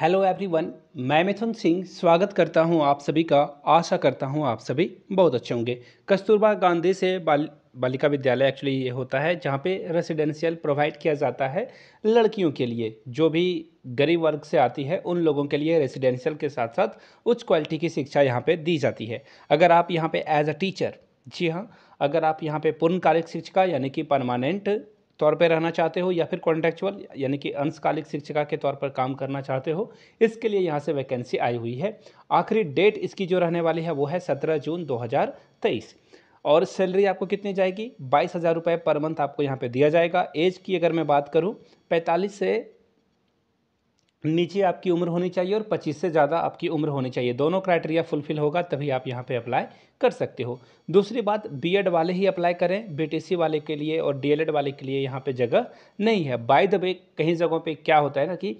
hello everyone मैं मिथुन सिंह स्वागत करता हूं आप सभी का आशा करता हूं आप सभी बहुत अच्छे होंगे कस्तूरबा गांधी से बाल बालिका विद्यालय एक्चुअली ये होता है जहाँ पे रेसिडेंशियल प्रोवाइड किया जाता है लड़कियों के लिए जो भी गरीब वर्ग से आती है उन लोगों के लिए रेसिडेंशियल के साथ साथ उच्च क्वालिटी की शिक्षा यहाँ पर दी जाती है अगर आप यहाँ पर एज अ टीचर जी हाँ अगर आप यहाँ पे पूर्णकालिक शिक्षिका यानी कि परमानेंट तौर पर रहना चाहते हो या फिर कॉन्ट्रेक्चुअल यानी कि अंशकालिक शिक्षिका के तौर पर काम करना चाहते हो इसके लिए यहाँ से वैकेंसी आई हुई है आखिरी डेट इसकी जो रहने वाली है वो है सत्रह जून दो और सैलरी आपको कितनी जाएगी बाईस हज़ार रुपये पर मंथ आपको यहाँ पे दिया जाएगा एज की अगर मैं बात करूँ पैंतालीस से नीचे आपकी उम्र होनी चाहिए और 25 से ज़्यादा आपकी उम्र होनी चाहिए दोनों क्राइटेरिया फुलफिल होगा तभी आप यहाँ पे अप्लाई कर सकते हो दूसरी बात बीएड वाले ही अप्लाई करें बीटीसी वाले के लिए और डीएलएड वाले के लिए यहाँ पे जगह नहीं है बाय द वे कहीं जगहों पे क्या होता है ना कि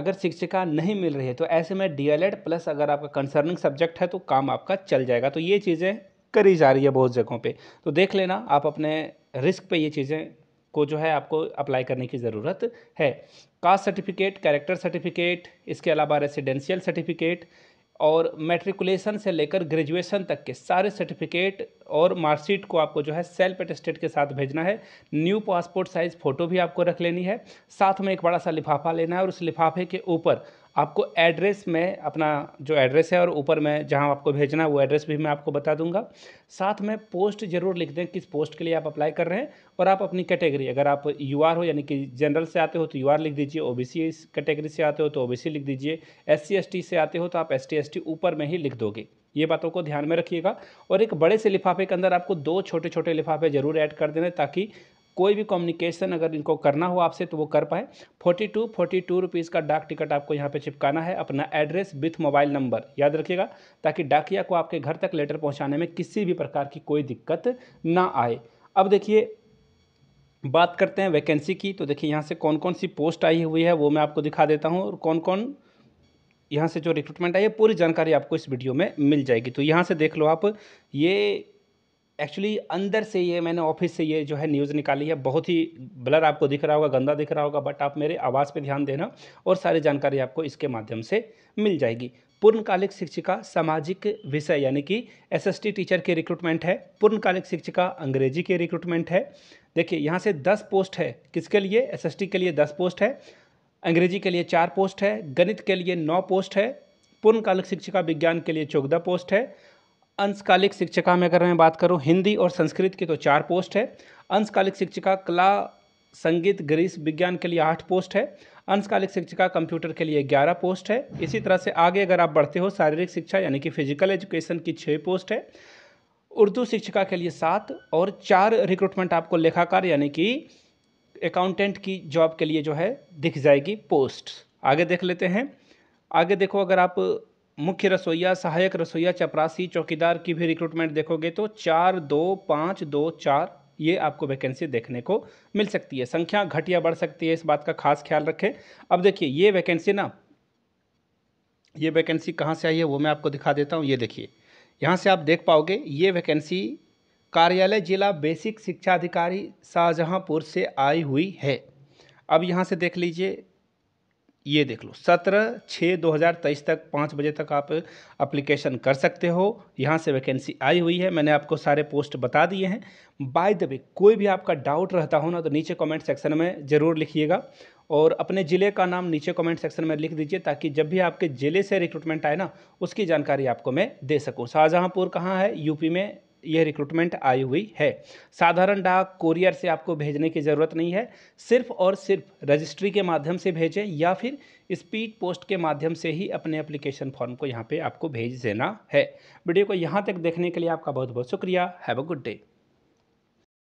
अगर शिक्षिका नहीं मिल रही है तो ऐसे में डी प्लस अगर आपका कंसर्निंग सब्जेक्ट है तो काम आपका चल जाएगा तो ये चीज़ें करी जा रही है बहुत जगहों पर तो देख लेना आप अपने रिस्क पर ये चीज़ें को जो है आपको अप्लाई करने की ज़रूरत है कास्ट सर्टिफिकेट कैरेक्टर सर्टिफिकेट इसके अलावा रेसिडेंशियल सर्टिफिकेट और मेट्रिकुलेशन से लेकर ग्रेजुएशन तक के सारे सर्टिफिकेट और मार्कशीट को आपको जो है सेल्फ अटेस्टेड के साथ भेजना है न्यू पासपोर्ट साइज़ फ़ोटो भी आपको रख लेनी है साथ में एक बड़ा सा लिफाफा लेना है और उस लिफाफे के ऊपर आपको एड्रेस में अपना जो एड्रेस है और ऊपर में जहाँ आपको भेजना है वो एड्रेस भी मैं आपको बता दूंगा साथ में पोस्ट ज़रूर लिख दें किस पोस्ट के लिए आप अप्लाई कर रहे हैं और आप अपनी कैटेगरी अगर आप यू हो यानी कि जनरल से आते हो तो यू लिख दीजिए ओ कैटेगरी से आते हो तो ओ लिख दीजिए एस सी से आते हो तो आप एस टी ऊपर में ही लिख दोगे ये बातों को ध्यान में रखिएगा और एक बड़े से लिफाफे के अंदर आपको दो छोटे छोटे लिफाफे ज़रूर ऐड कर देने ताकि कोई भी कम्युनिकेशन अगर इनको करना हो आपसे तो वो कर पाए forty two forty two rupees का डाक टिकट आपको यहाँ पे चिपकाना है अपना एड्रेस विथ मोबाइल नंबर याद रखिएगा ताकि डाकिया को आपके घर तक लेटर पहुँचाने में किसी भी प्रकार की कोई दिक्कत ना आए अब देखिए बात करते हैं वैकेंसी की तो देखिए यहाँ से कौन कौन सी पोस्ट आई हुई है वो मैं आपको दिखा देता हूँ और कौन कौन यहाँ से जो रिक्रूटमेंट आई है पूरी जानकारी आपको इस वीडियो में मिल जाएगी तो यहाँ से देख लो आप ये एक्चुअली अंदर से ये मैंने ऑफिस से ये जो है न्यूज़ निकाली है बहुत ही ब्लर आपको दिख रहा होगा गंदा दिख रहा होगा बट आप मेरे आवाज़ पे ध्यान देना और सारी जानकारी आपको इसके माध्यम से मिल जाएगी पूर्णकालिक शिक्षिका सामाजिक विषय यानी कि एसएसटी टीचर के रिक्रूटमेंट है पूर्णकालिक शिक्षिका अंग्रेजी के रिक्रूटमेंट है देखिए यहाँ से दस पोस्ट है किसके लिए टी के लिए दस पोस्ट है अंग्रेजी के लिए चार पोस्ट है गणित के लिए नौ पोस्ट है पूर्णकालिक शिक्षिका विज्ञान के लिए चौदह पोस्ट है अंशकालिक शिक्षिका में अगर मैं बात करूँ हिंदी और संस्कृत की तो चार पोस्ट है अंशकालिक शिक्षिका कला संगीत ग्रीस विज्ञान के लिए आठ पोस्ट है अंशकालिक शिक्षिका कंप्यूटर के लिए ग्यारह पोस्ट है इसी तरह से आगे अगर आप बढ़ते हो शारीरिक शिक्षा यानी कि फिजिकल एजुकेशन की छः पोस्ट है उर्दू शिक्षिका के लिए सात और चार रिक्रूटमेंट आपको लेखाकार यानी कि अकाउंटेंट की जॉब के लिए जो है दिख जाएगी पोस्ट आगे देख लेते हैं आगे देखो अगर आप मुख्य रसोईया सहायक रसोईया चपरासी चौकीदार की भी रिक्रूटमेंट देखोगे तो चार दो पाँच दो चार ये आपको वैकेंसी देखने को मिल सकती है संख्या घटिया बढ़ सकती है इस बात का खास ख्याल रखें अब देखिए ये वैकेंसी ना ये वैकेंसी कहाँ से आई है वो मैं आपको दिखा देता हूँ ये देखिए यहाँ से आप देख पाओगे ये वैकेंसी कार्यालय जिला बेसिक शिक्षा अधिकारी शाहजहाँपुर से आई हुई है अब यहाँ से देख लीजिए ये देख लो सत्रह छः दो हज़ार तेईस तक पाँच बजे तक आप अप्लीकेशन कर सकते हो यहाँ से वैकेंसी आई हुई है मैंने आपको सारे पोस्ट बता दिए हैं बाय द वे कोई भी आपका डाउट रहता हो ना तो नीचे कमेंट सेक्शन में ज़रूर लिखिएगा और अपने ज़िले का नाम नीचे कमेंट सेक्शन में लिख दीजिए ताकि जब भी आपके ज़िले से रिक्रूटमेंट आए ना उसकी जानकारी आपको मैं दे सकूँ शाहजहाँपुर कहाँ है यूपी में यह रिक्रूटमेंट आई हुई है साधारण डाक कोरियर से आपको भेजने की ज़रूरत नहीं है सिर्फ और सिर्फ रजिस्ट्री के माध्यम से भेजें या फिर स्पीड पोस्ट के माध्यम से ही अपने एप्लीकेशन फॉर्म को यहाँ पे आपको भेज देना है वीडियो को यहाँ तक देखने के लिए आपका बहुत बहुत शुक्रिया हैव अ गुड डे